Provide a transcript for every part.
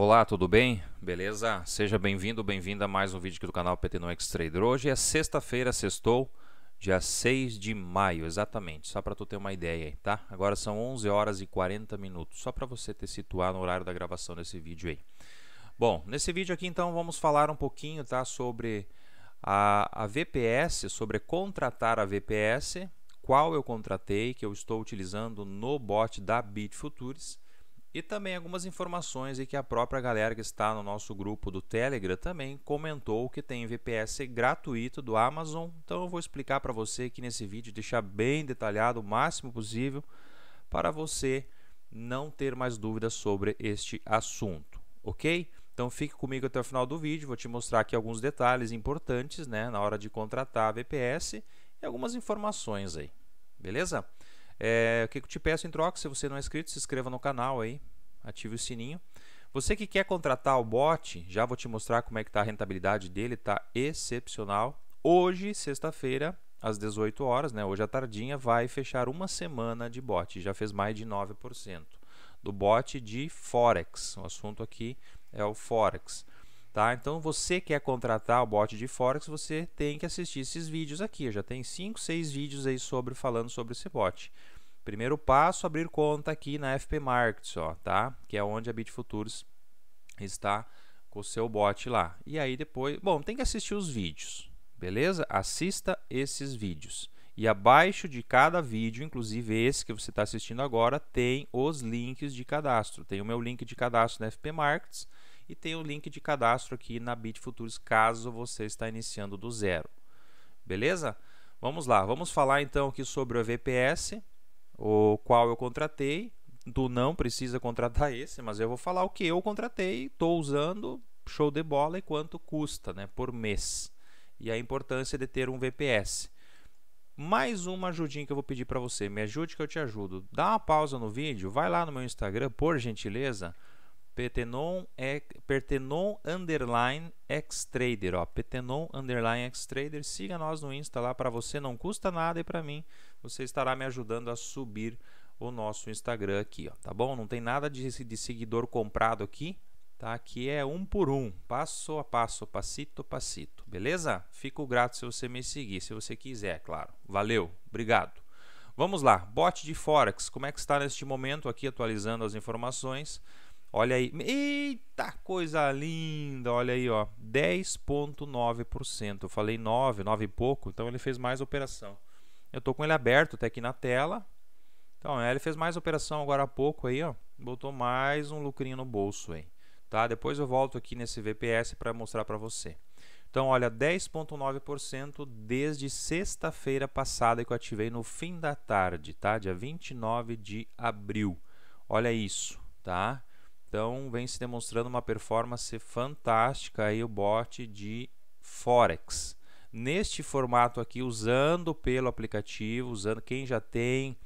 Olá, tudo bem? Beleza? Seja bem-vindo, bem-vinda a mais um vídeo aqui do canal PT no X-Trader. Hoje é sexta-feira, sextou, dia 6 de maio, exatamente, só para tu ter uma ideia aí, tá? Agora são 11 horas e 40 minutos, só para você te situar no horário da gravação desse vídeo aí. Bom, nesse vídeo aqui então vamos falar um pouquinho, tá, sobre a, a VPS, sobre contratar a VPS, qual eu contratei, que eu estou utilizando no bot da Bitfutures e também algumas informações e que a própria galera que está no nosso grupo do Telegram também comentou que tem VPS gratuito do Amazon. Então eu vou explicar para você aqui nesse vídeo, deixar bem detalhado o máximo possível para você não ter mais dúvidas sobre este assunto, ok? Então fique comigo até o final do vídeo, vou te mostrar aqui alguns detalhes importantes né, na hora de contratar a VPS e algumas informações aí, beleza? É, o que eu te peço em troca, se você não é inscrito, se inscreva no canal aí, ative o sininho. Você que quer contratar o bot, já vou te mostrar como é que está a rentabilidade dele, está excepcional. Hoje, sexta-feira, às 18 horas, né, hoje à tardinha, vai fechar uma semana de bot, já fez mais de 9% do bot de Forex. O assunto aqui é o Forex. Tá? Então, você quer contratar o bot de Forex, você tem que assistir esses vídeos aqui. já tem 5, 6 vídeos aí sobre, falando sobre esse bot. Primeiro passo, abrir conta aqui na FP Markets, ó, tá? que é onde a BitFutures está com o seu bot lá. E aí depois, bom, tem que assistir os vídeos, beleza? Assista esses vídeos. E abaixo de cada vídeo, inclusive esse que você está assistindo agora, tem os links de cadastro. Tem o meu link de cadastro na FP Markets e tem o link de cadastro aqui na Futures caso você está iniciando do zero. Beleza? Vamos lá, vamos falar então aqui sobre o VPS, o qual eu contratei. Tu não precisa contratar esse, mas eu vou falar o que eu contratei, estou usando, show de bola e quanto custa né, por mês. E a importância de ter um VPS. Mais uma ajudinha que eu vou pedir para você. Me ajude que eu te ajudo. Dá uma pausa no vídeo, vai lá no meu Instagram, por gentileza, Ptenon, é, Pertenon Underline Xtrader, ó, Ptenon Underline Xtrader, siga nós no Insta lá, para você não custa nada e para mim, você estará me ajudando a subir o nosso Instagram aqui, ó, tá bom? Não tem nada de, de seguidor comprado aqui, tá? Aqui é um por um, passo a passo, passito a passito, beleza? Fico grato se você me seguir, se você quiser, é claro. Valeu, obrigado. Vamos lá, bot de Forex, como é que está neste momento aqui atualizando as informações? Olha aí, eita coisa linda, olha aí, ó, 10.9%. Eu falei 9, 9 e pouco, então ele fez mais operação. Eu tô com ele aberto até tá aqui na tela. Então, é, ele fez mais operação agora há pouco aí, ó, botou mais um lucrinho no bolso aí, tá? Depois eu volto aqui nesse VPS para mostrar para você. Então, olha, 10.9% desde sexta-feira passada que eu ativei no fim da tarde, tá? Dia 29 de abril. Olha isso, tá? Então vem se demonstrando uma performance fantástica aí o bot de Forex. Neste formato aqui, usando pelo aplicativo, usando quem já tem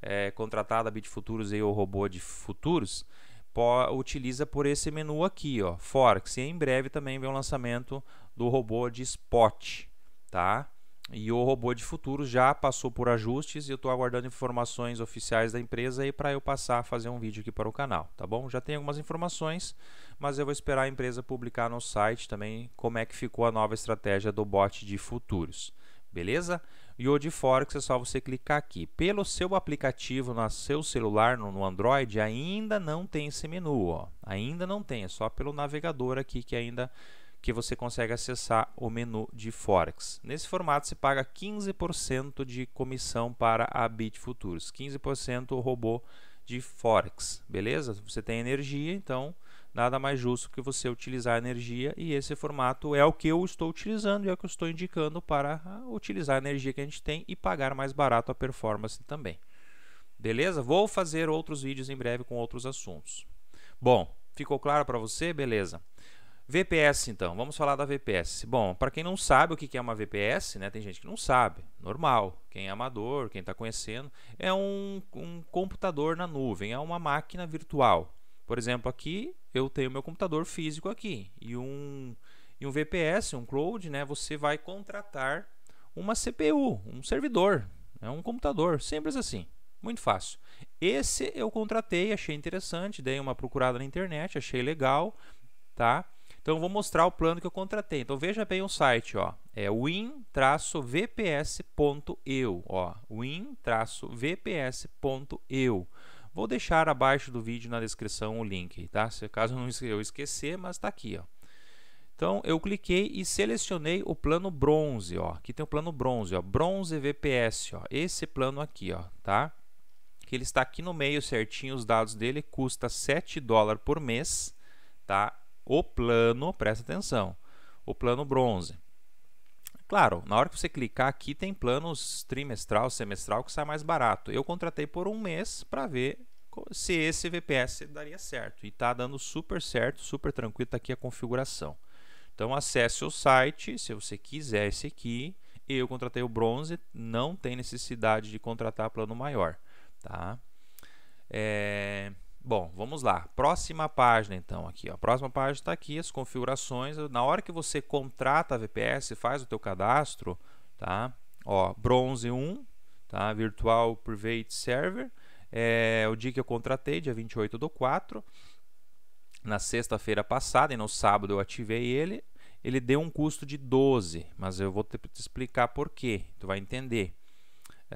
é, contratado a Bitfuturos e o robô de futuros, pô, utiliza por esse menu aqui, ó, Forex. E em breve também vem o lançamento do robô de Spot, tá? E o robô de futuro já passou por ajustes e eu estou aguardando informações oficiais da empresa aí para eu passar a fazer um vídeo aqui para o canal, tá bom? Já tem algumas informações, mas eu vou esperar a empresa publicar no site também como é que ficou a nova estratégia do bot de futuros, beleza? E o de Forex é só você clicar aqui. Pelo seu aplicativo no seu celular, no, no Android, ainda não tem esse menu, ó. Ainda não tem, é só pelo navegador aqui que ainda que você consegue acessar o menu de Forex. Nesse formato se paga 15% de comissão para a Bit Futures, 15% o robô de Forex, beleza? Você tem energia, então nada mais justo que você utilizar energia e esse formato é o que eu estou utilizando e é o que eu estou indicando para ah, utilizar a energia que a gente tem e pagar mais barato a performance também. Beleza? Vou fazer outros vídeos em breve com outros assuntos. Bom, ficou claro para você? Beleza. VPS, então, vamos falar da VPS. Bom, para quem não sabe o que é uma VPS, né? Tem gente que não sabe, normal. Quem é amador, quem está conhecendo, é um, um, computador na nuvem, é uma máquina virtual. Por exemplo, aqui eu tenho meu computador físico aqui e um, e um VPS, um cloud, né? Você vai contratar uma CPU, um servidor, é um computador, simples assim, muito fácil. Esse eu contratei, achei interessante, dei uma procurada na internet, achei legal, tá? Então, eu vou mostrar o plano que eu contratei. Então, veja bem o site, ó. É win-vps.eu, ó. win-vps.eu. Vou deixar abaixo do vídeo na descrição o link, tá? Se caso não eu esquecer, mas tá aqui, ó. Então, eu cliquei e selecionei o plano bronze, ó. Aqui tem o plano bronze, ó. Bronze VPS, ó. Esse plano aqui, ó, tá? Que ele está aqui no meio certinho os dados dele, custa 7 dólares por mês, tá? o plano, presta atenção, o plano bronze. Claro, na hora que você clicar aqui tem planos trimestral, semestral que sai mais barato. Eu contratei por um mês para ver se esse VPS daria certo. E está dando super certo, super tranquilo, está aqui a configuração. Então acesse o site, se você quiser esse aqui. Eu contratei o bronze, não tem necessidade de contratar plano maior. Tá? É... Bom, vamos lá. Próxima página, então, aqui. A próxima página está aqui, as configurações. Na hora que você contrata a VPS, faz o teu cadastro, tá? Ó, bronze 1, tá? Virtual Private Server. É o dia que eu contratei, dia 28 do 4. Na sexta-feira passada e no sábado eu ativei ele. Ele deu um custo de 12, mas eu vou te explicar por quê. Tu vai entender.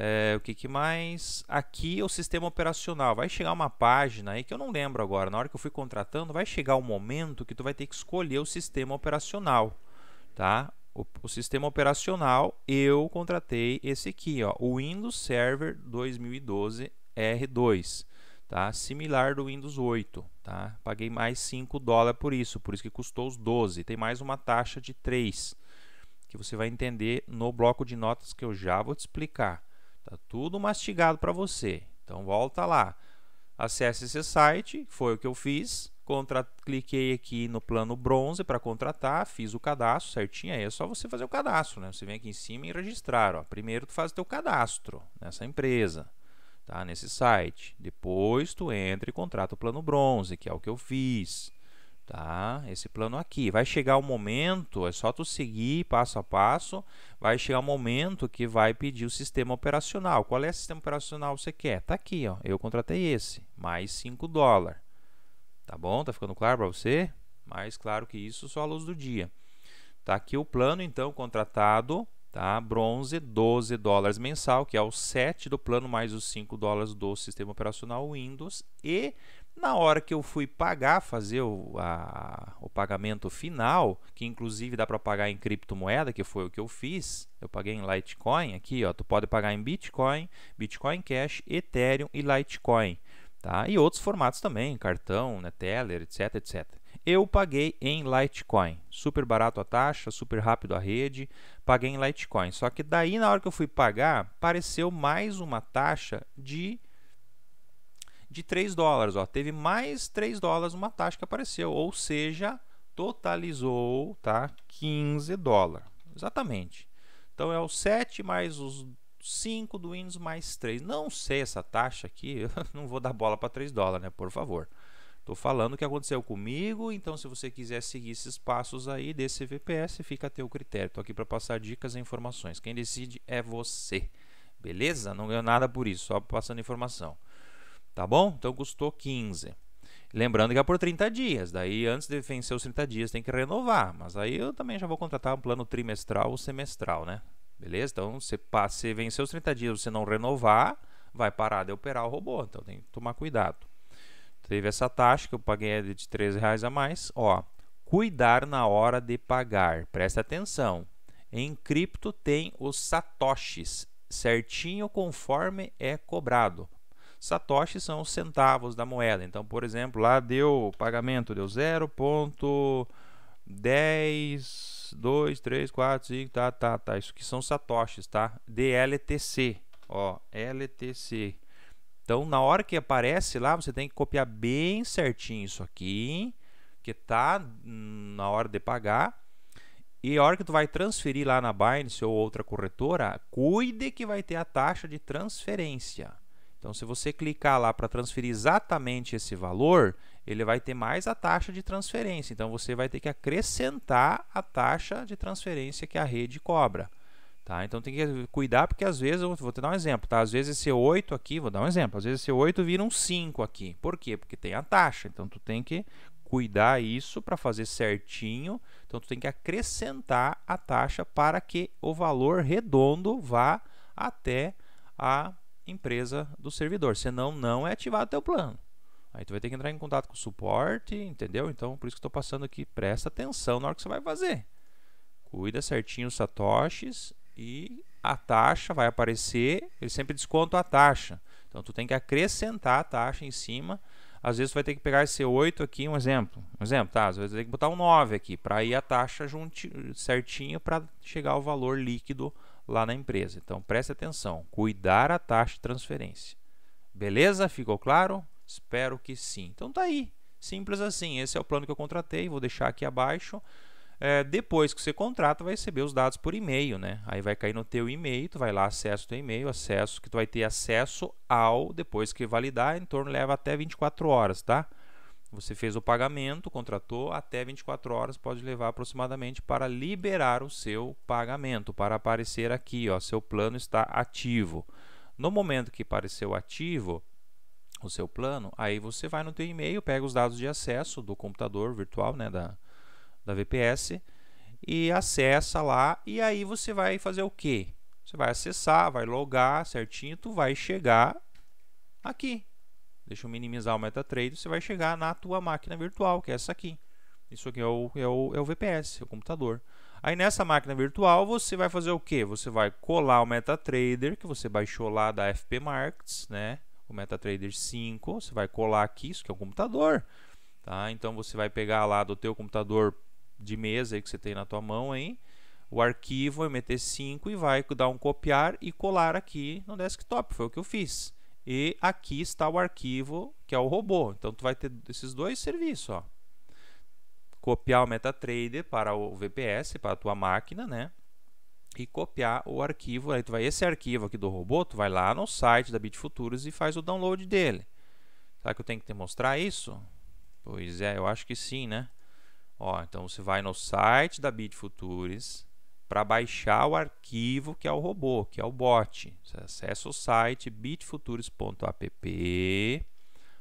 É, o que, que, mais? Aqui é o sistema operacional. Vai chegar uma página aí que eu não lembro agora. Na hora que eu fui contratando, vai chegar o um momento que tu vai ter que escolher o sistema operacional, tá? O, o sistema operacional eu contratei esse aqui, ó, o Windows Server 2012 R2, tá? Similar do Windows 8, tá? Paguei mais 5 dólares por isso, por isso que custou os 12. Tem mais uma taxa de 3 que você vai entender no bloco de notas que eu já vou te explicar. Tá tudo mastigado para você. Então volta lá. Acesse esse site, foi o que eu fiz. Contra... Cliquei aqui no plano bronze para contratar, fiz o cadastro certinho. Aí é só você fazer o cadastro, né? Você vem aqui em cima e registrar. Ó. Primeiro tu faz o teu cadastro nessa empresa, tá? Nesse site. Depois tu entra e contrata o plano bronze, que é o que eu fiz tá? Esse plano aqui. Vai chegar o um momento, é só tu seguir passo a passo, vai chegar o um momento que vai pedir o sistema operacional. Qual é o sistema operacional que você quer? Tá aqui, ó. Eu contratei esse, mais 5 dólares. Tá bom? Tá ficando claro para você? Mais claro que isso, só a luz do dia. Tá aqui o plano então contratado, tá? Bronze 12 dólares mensal, que é o 7 do plano mais os 5 dólares do sistema operacional Windows e na hora que eu fui pagar, fazer o, a, o pagamento final, que inclusive dá para pagar em criptomoeda, que foi o que eu fiz, eu paguei em Litecoin aqui, ó, tu pode pagar em Bitcoin, Bitcoin Cash, Ethereum e Litecoin, tá? E outros formatos também, cartão, né, Teller, etc, etc. Eu paguei em Litecoin, super barato a taxa, super rápido a rede, paguei em Litecoin. Só que daí na hora que eu fui pagar, apareceu mais uma taxa de de 3 dólares. Ó. Teve mais 3 dólares uma taxa que apareceu, ou seja, totalizou tá, 15 dólares. Exatamente. Então é o 7 mais os 5 do Windows mais 3. Não sei essa taxa aqui, eu não vou dar bola para 3 dólares, né? Por favor. Estou falando o que aconteceu comigo, então se você quiser seguir esses passos aí desse VPS, fica a teu critério. Estou aqui para passar dicas e informações. Quem decide é você. Beleza? Não ganho nada por isso, só passando informação. Tá bom? Então custou 15. Lembrando que é por 30 dias, daí antes de vencer os 30 dias tem que renovar, mas aí eu também já vou contratar um plano trimestral ou semestral, né? Beleza? Então, se, se vencer os 30 dias você não renovar, vai parar de operar o robô, então tem que tomar cuidado. Teve essa taxa que eu paguei de 13 reais a mais, ó. Cuidar na hora de pagar, presta atenção. Em cripto tem os satoshis, certinho conforme é cobrado. Satoshis são os centavos da moeda. Então, por exemplo, lá deu pagamento, deu 0.10, 2, 3, 4, 5, tá, tá, tá. Isso que são satoshis, tá? DLTC, ó, LTC. Então, na hora que aparece lá, você tem que copiar bem certinho isso aqui, que tá na hora de pagar. E a hora que tu vai transferir lá na Binance ou outra corretora, cuide que vai ter a taxa de transferência. Então, se você clicar lá para transferir exatamente esse valor, ele vai ter mais a taxa de transferência. Então, você vai ter que acrescentar a taxa de transferência que a rede cobra. Tá? Então, tem que cuidar, porque às vezes, eu vou te dar um exemplo, tá? às vezes esse 8 aqui, vou dar um exemplo, às vezes esse 8 vira um 5 aqui. Por quê? Porque tem a taxa. Então, tu tem que cuidar isso para fazer certinho. Então, tu tem que acrescentar a taxa para que o valor redondo vá até a empresa do servidor, senão não é ativado teu plano. Aí tu vai ter que entrar em contato com o suporte, entendeu? Então, por isso que estou passando aqui, presta atenção na hora que você vai fazer. Cuida certinho os satoshis e a taxa vai aparecer, ele sempre desconta a taxa. Então, tu tem que acrescentar a taxa em cima. Às vezes, tu vai ter que pegar esse 8 aqui, um exemplo. Um exemplo, tá? Às vezes, tem que botar um 9 aqui, para ir a taxa junto, certinho para chegar ao valor líquido lá na empresa. Então preste atenção, cuidar a taxa de transferência. Beleza? Ficou claro? Espero que sim. Então tá aí, simples assim. Esse é o plano que eu contratei, vou deixar aqui abaixo. É, depois que você contrata, vai receber os dados por e-mail, né? Aí vai cair no teu e-mail, tu vai lá, acesso o teu e-mail, acesso que tu vai ter acesso ao, depois que validar, em torno leva até 24 horas, tá? Você fez o pagamento, contratou, até 24 horas pode levar aproximadamente para liberar o seu pagamento, para aparecer aqui, ó, seu plano está ativo. No momento que apareceu ativo o seu plano, aí você vai no teu e-mail, pega os dados de acesso do computador virtual, né, da, da VPS, e acessa lá, e aí você vai fazer o quê? Você vai acessar, vai logar certinho, tu vai chegar aqui, Deixa eu minimizar o MetaTrader. Você vai chegar na tua máquina virtual, que é essa aqui. Isso aqui é o, é o, é o VPS, é o computador. Aí nessa máquina virtual você vai fazer o que? Você vai colar o MetaTrader que você baixou lá da FP Markets, né? O MetaTrader 5, você vai colar aqui, isso que é o computador, tá? Então você vai pegar lá do teu computador de mesa aí que você tem na tua mão aí, o arquivo MT5 e vai dar um copiar e colar aqui no desktop, foi o que eu fiz e aqui está o arquivo que é o robô. Então tu vai ter esses dois serviços, ó. Copiar o MetaTrader para o VPS, para a tua máquina, né? E copiar o arquivo, aí tu vai esse arquivo aqui do robô, tu vai lá no site da Bitfuturos e faz o download dele. Será que eu tenho que te mostrar isso? Pois é, eu acho que sim, né? Ó, então você vai no site da Bitfuturis, para baixar o arquivo que é o robô, que é o bot. Você acessa o site bitfuturos.app,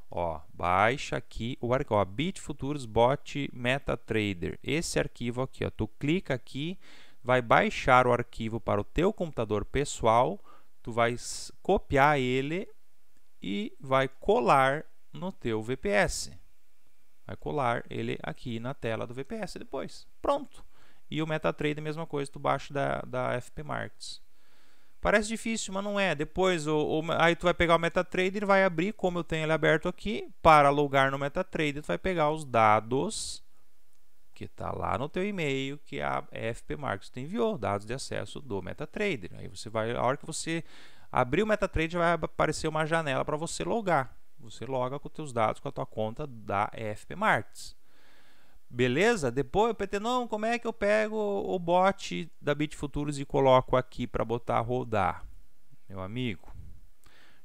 ó, baixa aqui o arquivo, bitfutures bitfuturos bot metatrader. Esse arquivo aqui, ó, tu clica aqui, vai baixar o arquivo para o teu computador pessoal, tu vai copiar ele e vai colar no teu VPS. Vai colar ele aqui na tela do VPS depois. Pronto. E o MetaTrader, mesma coisa, tu baixa da, da FP Markets. Parece difícil, mas não é. Depois, o, o, aí tu vai pegar o MetaTrader, vai abrir, como eu tenho ele aberto aqui, para logar no MetaTrader, tu vai pegar os dados que está lá no teu e-mail que a FP Markets te enviou, dados de acesso do MetaTrader. Né? Aí você vai, a hora que você abrir o MetaTrader, vai aparecer uma janela para você logar. Você loga com os teus dados, com a tua conta da FP Markets. Beleza? Depois o PT, não, como é que eu pego o bot da Futures e coloco aqui para botar rodar? Meu amigo,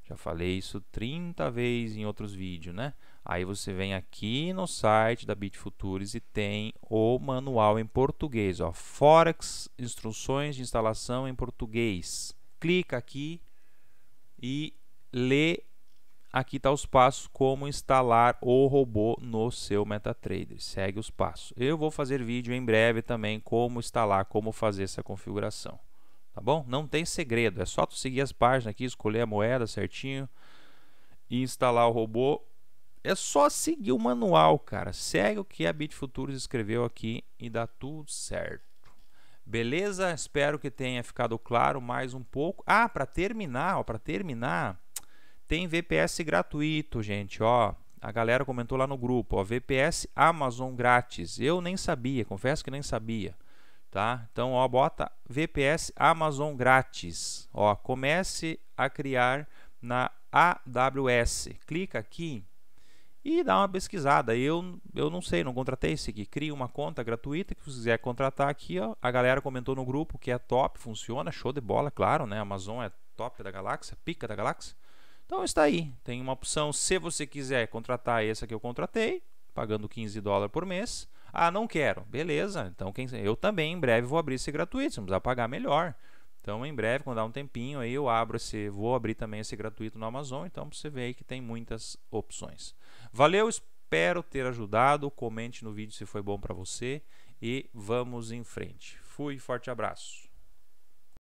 já falei isso 30 vezes em outros vídeos, né? Aí você vem aqui no site da Futures e tem o manual em português, ó, Forex instruções de instalação em português. Clica aqui e lê aqui está os passos como instalar o robô no seu MetaTrader. Segue os passos. Eu vou fazer vídeo em breve também como instalar, como fazer essa configuração. Tá bom? Não tem segredo, é só tu seguir as páginas aqui, escolher a moeda certinho e instalar o robô. É só seguir o manual, cara. Segue o que a Bitfuturos escreveu aqui e dá tudo certo. Beleza? Espero que tenha ficado claro mais um pouco. Ah, para terminar, para terminar, tem VPS gratuito, gente, ó. A galera comentou lá no grupo, ó, VPS Amazon grátis. Eu nem sabia, confesso que nem sabia, tá? Então, ó, bota VPS Amazon grátis. Ó, comece a criar na AWS. Clica aqui e dá uma pesquisada. Eu, eu não sei, não contratei esse aqui. Cria uma conta gratuita que você quiser contratar aqui. Ó. A galera comentou no grupo que é top, funciona, show de bola, claro, né? Amazon é top da galáxia, pica da galáxia. Então está aí. Tem uma opção se você quiser contratar essa que eu contratei, pagando 15 dólares por mês. Ah, não quero. Beleza. Então quem eu também em breve vou abrir esse gratuito, se precisar pagar melhor. Então em breve, quando dar um tempinho aí, eu abro esse, vou abrir também esse gratuito no Amazon, então você vê aí que tem muitas opções. Valeu, espero ter ajudado. Comente no vídeo se foi bom para você e vamos em frente. Fui, forte abraço.